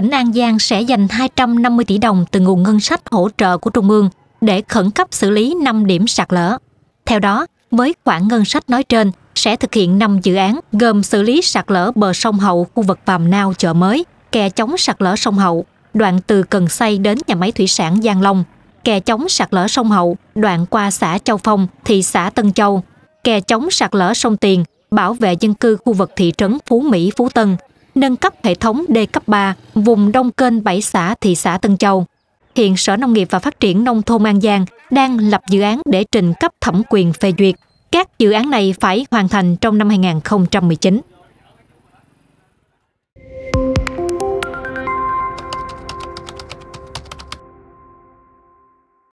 tỉnh An Giang sẽ dành 250 tỷ đồng từ nguồn ngân sách hỗ trợ của Trung ương để khẩn cấp xử lý 5 điểm sạt lở. Theo đó, với khoản ngân sách nói trên sẽ thực hiện 5 dự án gồm xử lý sạt lở bờ sông Hậu khu vực Vàm Nao chợ mới, kè chống sạt lở sông Hậu, đoạn từ Cần Xây đến nhà máy thủy sản Giang Long, kè chống sạt lở sông Hậu, đoạn qua xã Châu Phong, thị xã Tân Châu, kè chống sạt lở sông Tiền, bảo vệ dân cư khu vực thị trấn Phú Mỹ, Phú Tân, nâng cấp hệ thống D cấp 3 vùng đông kênh 7 xã thị xã Tân Châu. Hiện Sở Nông nghiệp và Phát triển Nông thôn An Giang đang lập dự án để trình cấp thẩm quyền phê duyệt. Các dự án này phải hoàn thành trong năm 2019.